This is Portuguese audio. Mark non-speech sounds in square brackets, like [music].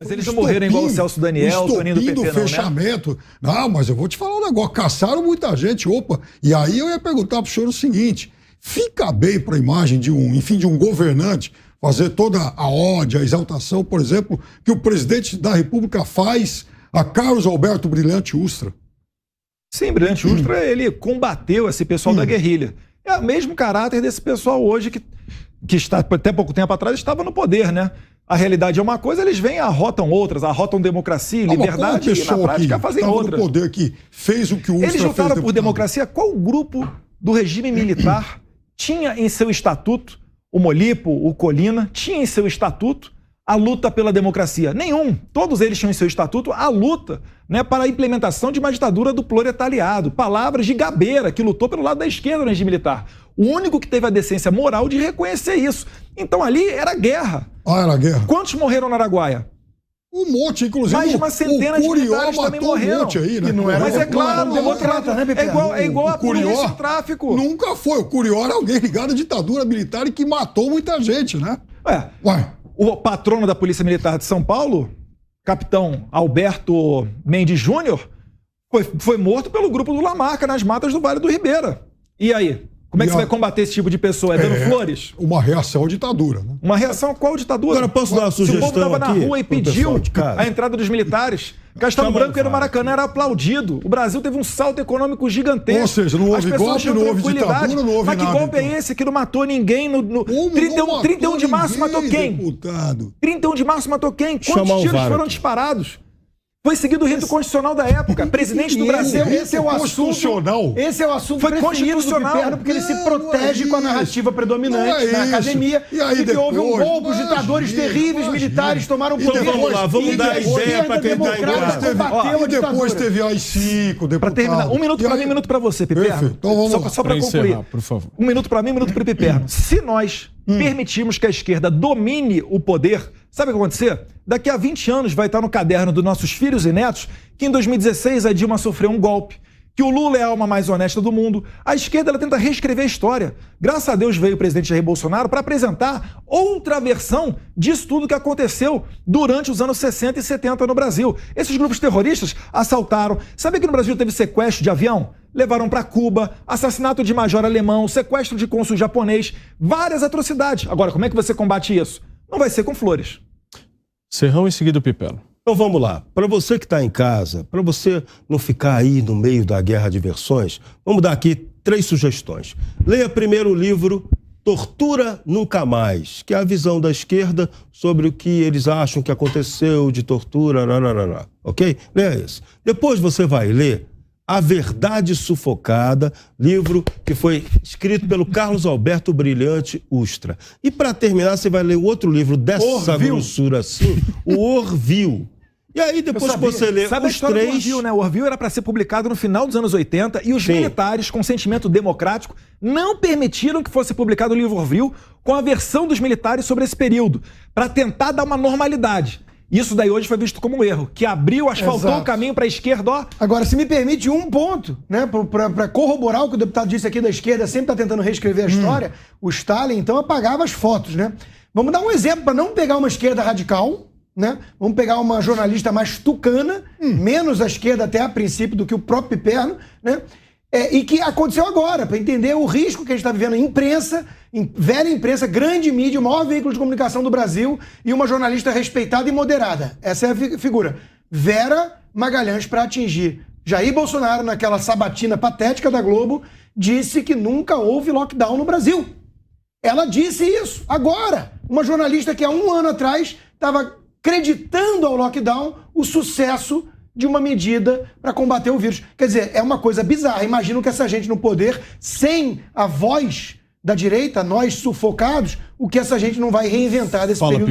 Mas eles não morreram igual o Celso Daniel, o Toninho do PT, do fechamento. Não, né? não, mas eu vou te falar um negócio. Caçaram muita gente, opa. E aí eu ia perguntar pro senhor o seguinte. Fica bem para a imagem de um, enfim, de um governante fazer toda a ódio, a exaltação, por exemplo, que o presidente da República faz a Carlos Alberto Brilhante Ustra. Sim, Brilhante hum. Ustra, ele combateu esse pessoal hum. da guerrilha. É o mesmo caráter desse pessoal hoje que que está, até pouco tempo atrás estava no poder, né? A realidade é uma coisa, eles vêm e arrotam outras, arrotam democracia, liberdade, é e na prática fazem outras. poder que fez o que o Ustra Eles lutaram por democracia. Qual grupo do regime militar tinha em seu estatuto, o Molipo, o Colina, tinha em seu estatuto a luta pela democracia? Nenhum. Todos eles tinham em seu estatuto a luta né, para a implementação de uma ditadura do proletariado. Palavras de Gabeira, que lutou pelo lado da esquerda no regime militar. O único que teve a decência moral de reconhecer isso. Então ali era guerra. Ah, era guerra. Quantos morreram na Araguaia? Um monte, inclusive. Mais de uma centena o de militares também morreram. Um monte aí, né? não era, Mas é claro, não, democrata, né, Pepe? É igual, é igual o a polícia e tráfico. Nunca foi. O Curió era alguém ligado à ditadura militar e que matou muita gente, né? É. Ué. O patrono da Polícia Militar de São Paulo, capitão Alberto Mendes Júnior, foi, foi morto pelo grupo do Lamarca nas matas do Vale do Ribeira. E aí? Como é que você vai combater esse tipo de pessoa? É dando é, flores? Uma reação à ditadura, né? Uma reação a qual ditadura? Agora, posso dar uma sugestão Se o povo estava na rua e pediu a entrada dos militares, Castelo Branco era o Maracanã era aplaudido. O Brasil teve um salto econômico gigantesco. Ou seja, não houve golpe, não houve ditadura, não houve Mas que nada, golpe é então. é esse que não matou ninguém? No, no... Como 31, 31 de março ninguém, matou quem? Deputado. 31 de março matou quem? Quantos Chamar tiros foram disparados? Foi seguido o rito constitucional da época. [laughs] Presidente do Brasil. Esse, esse é o assunto. Constitucional. Esse é o assunto. Foi constitucional. Piperno, porque ele se é, é protege é com a narrativa predominante é na academia. E aí, de que houve um golpe, os ditadores terríveis, imagina. militares tomaram o poder. Então vamos lá, vamos dar ideia para quem está em E depois tá teve as cinco, Para terminar, um minuto para mim, um minuto para você, Piperno. Então vamos Só, só para concluir. Por favor. Um minuto para mim, um minuto para o Piperno. Se nós hum. permitirmos que a esquerda domine o poder, sabe o que vai acontecer? Daqui a 20 anos vai estar no caderno dos nossos filhos e netos que em 2016 a Dilma sofreu um golpe que o Lula é a alma mais honesta do mundo. A esquerda ela tenta reescrever a história. Graças a Deus veio o presidente Jair Bolsonaro para apresentar outra versão disso tudo que aconteceu durante os anos 60 e 70 no Brasil. Esses grupos terroristas assaltaram. Sabe que no Brasil teve sequestro de avião? levaram para Cuba, assassinato de major alemão, sequestro de cônsul japonês, várias atrocidades. Agora, como é que você combate isso? Não vai ser com flores. Serrão em seguida o Pipelo. Então vamos lá. Para você que está em casa, para você não ficar aí no meio da guerra de versões, vamos dar aqui três sugestões. Leia primeiro o livro Tortura Nunca Mais, que é a visão da esquerda sobre o que eles acham que aconteceu de tortura, nananana, ok? Leia isso. Depois você vai ler a Verdade Sufocada, livro que foi escrito pelo Carlos Alberto Brilhante Ustra. E para terminar, você vai ler outro livro dessa Orville. grossura assim, o Orville. E aí, depois que você lê Sabe os a três. Do Orville, né? O Orville era para ser publicado no final dos anos 80 e os Sim. militares, com sentimento democrático, não permitiram que fosse publicado o livro Orville com a versão dos militares sobre esse período, para tentar dar uma normalidade. Isso daí hoje foi visto como um erro, que abriu, asfaltou Exato. o caminho para a esquerda. Ó. Agora, se me permite um ponto, né, para corroborar o que o deputado disse aqui da esquerda, sempre está tentando reescrever a hum. história, hum. o Stalin então apagava as fotos, né? Vamos dar um exemplo para não pegar uma esquerda radical, né? Vamos pegar uma jornalista mais tucana, hum. menos à esquerda até a princípio do que o próprio Piperno, né? É, e que aconteceu agora, para entender o risco que a gente está vivendo. Imprensa, em, velha imprensa, grande mídia, o maior veículo de comunicação do Brasil e uma jornalista respeitada e moderada. Essa é a fi figura. Vera Magalhães, para atingir Jair Bolsonaro, naquela sabatina patética da Globo, disse que nunca houve lockdown no Brasil. Ela disse isso agora. Uma jornalista que há um ano atrás estava acreditando ao lockdown, o sucesso de uma medida para combater o vírus. Quer dizer, é uma coisa bizarra. Imagino que essa gente no poder, sem a voz da direita, nós sufocados, o que essa gente não vai reinventar desse Fala, período?